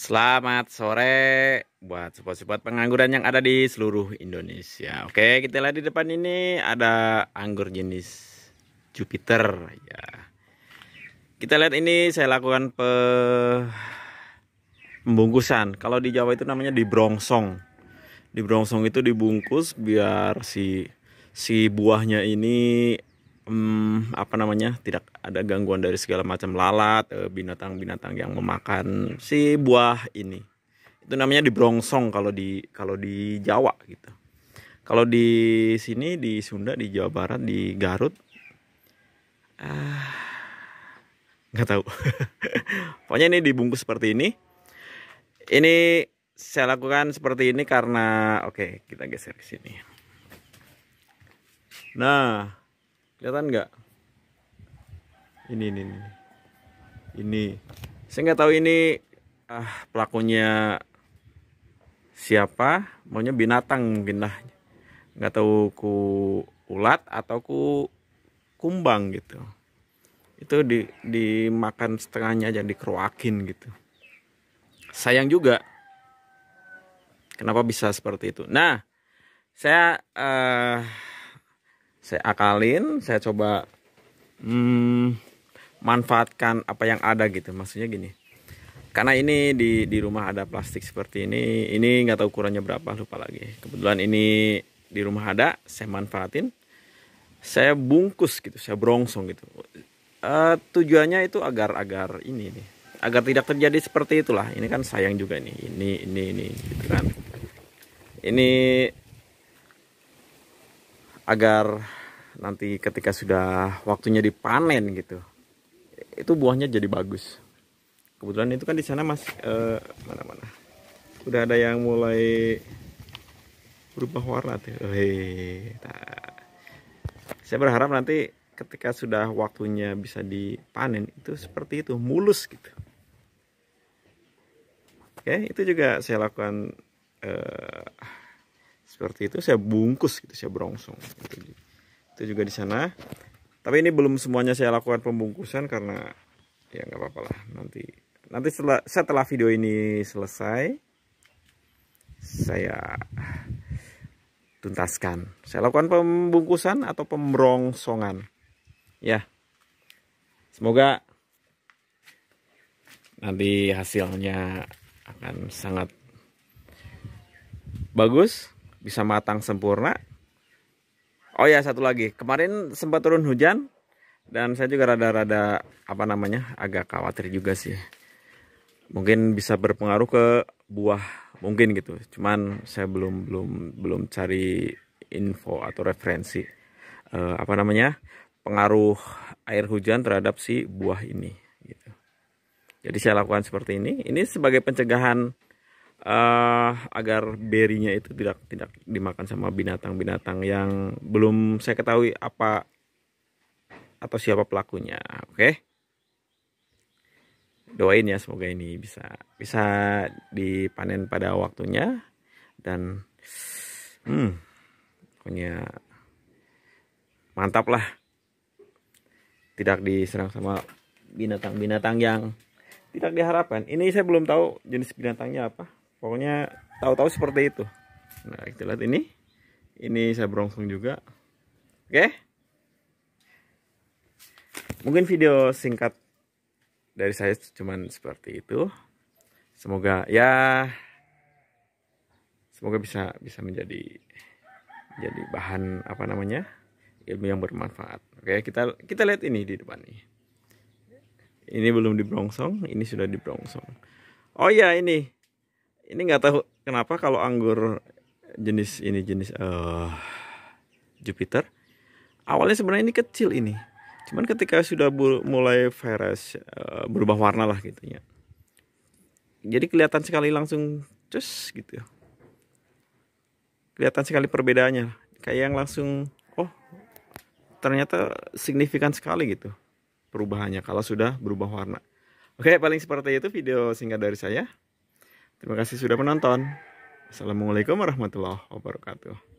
Selamat sore buat sobat-sobat pengangguran yang ada di seluruh Indonesia. Oke, kita lihat di depan ini ada anggur jenis Jupiter ya. Kita lihat ini saya lakukan pe pembungkusan. Kalau di Jawa itu namanya dibrongsong. Dibrongsong itu dibungkus biar si si buahnya ini hmm, apa namanya tidak ada gangguan dari segala macam lalat eh, binatang-binatang yang memakan si buah ini itu namanya di Brongsong kalau di kalau di Jawa gitu kalau di sini di Sunda di Jawa Barat di Garut ah nggak tahu pokoknya ini dibungkus seperti ini ini saya lakukan seperti ini karena oke okay, kita geser ke sini nah kelihatan nggak ini ini ini ini saya nggak tahu ini ah, pelakunya siapa maunya binatang mungkin lah nggak tahu ku ulat atau ku kumbang gitu itu di dimakan setengahnya jadi dikeruakin gitu sayang juga kenapa bisa seperti itu nah saya uh, saya akalin saya coba hmm, manfaatkan apa yang ada gitu maksudnya gini karena ini di di rumah ada plastik seperti ini ini nggak tahu ukurannya berapa lupa lagi kebetulan ini di rumah ada saya manfaatin saya bungkus gitu saya brongsong gitu uh, tujuannya itu agar agar ini nih agar tidak terjadi seperti itulah ini kan sayang juga nih ini ini ini gitu kan ini agar nanti ketika sudah waktunya dipanen gitu itu buahnya jadi bagus kebetulan itu kan di sana mas eh, mana mana udah ada yang mulai berubah warna tuh Hei, oh, iya, iya, iya, nah, saya berharap nanti ketika sudah waktunya bisa dipanen itu seperti itu mulus gitu oke itu juga saya lakukan eh, seperti itu saya bungkus gitu saya berongsong. gitu. itu juga di sana tapi ini belum semuanya saya lakukan pembungkusan karena ya nggak apa-apa lah nanti nanti setelah setelah video ini selesai saya tuntaskan saya lakukan pembungkusan atau pemberongsongan. ya semoga nanti hasilnya akan sangat bagus bisa matang sempurna. Oh ya satu lagi, kemarin sempat turun hujan dan saya juga rada-rada apa namanya agak khawatir juga sih. Mungkin bisa berpengaruh ke buah mungkin gitu. Cuman saya belum belum belum cari info atau referensi eh, apa namanya pengaruh air hujan terhadap si buah ini. Gitu. Jadi saya lakukan seperti ini. Ini sebagai pencegahan uh, agar berinya itu tidak tidak dimakan sama binatang-binatang yang belum saya ketahui apa atau siapa pelakunya oke okay? doain ya semoga ini bisa bisa dipanen pada waktunya dan hmm pokoknya mantap lah tidak diserang sama binatang-binatang yang tidak diharapkan ini saya belum tahu jenis binatangnya apa pokoknya tahu-tahu seperti itu nah kita lihat ini ini saya berongsong juga oke mungkin video singkat dari saya cuma seperti itu semoga ya semoga bisa bisa menjadi jadi bahan apa namanya ilmu yang bermanfaat oke kita kita lihat ini di depan nih ini belum dibrongsong ini sudah dibrongsong oh ya ini ini nggak tahu kenapa kalau anggur jenis ini jenis uh, Jupiter awalnya sebenarnya ini kecil ini cuman ketika sudah mulai virus uh, eh, berubah warna lah gitu ya jadi kelihatan sekali langsung cus gitu kelihatan sekali perbedaannya kayak yang langsung oh ternyata signifikan sekali gitu perubahannya kalau sudah berubah warna oke paling seperti itu video singkat dari saya Terima kasih sudah menonton. Assalamualaikum warahmatullahi wabarakatuh.